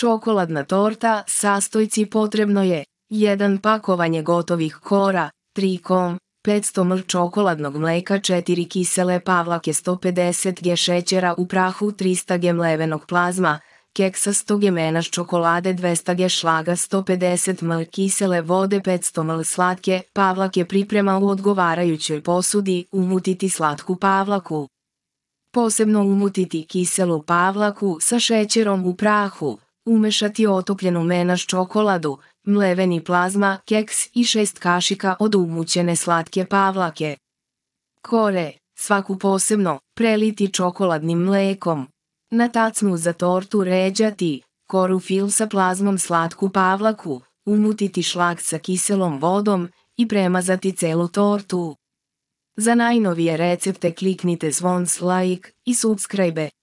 Čokoladna torta, sastojci potrebno je 1 pakovanje gotovih kora, 3 kom, 500 ml čokoladnog mleka, 4 kisele pavlake, 150 g šećera u prahu, 300 g mlevenog plazma, keksa 100 g menaš čokolade, 200 g šlaga, 150 ml kisele vode, 500 ml slatke pavlake priprema u odgovarajućoj posudi, umutiti slatku pavlaku. Posebno umutiti kiselu pavlaku sa šećerom u prahu, Umešati otopljenu s čokoladu, mleveni plazma, keks i šest kašika od umućene slatke pavlake. Kore, svaku posebno, preliti čokoladnim mlekom. Na tacnu za tortu ređati, koru fil sa plazmom slatku pavlaku, umutiti šlak sa kiselom vodom i premazati celu tortu. Za najnovije recepte kliknite zvon like i subscribe.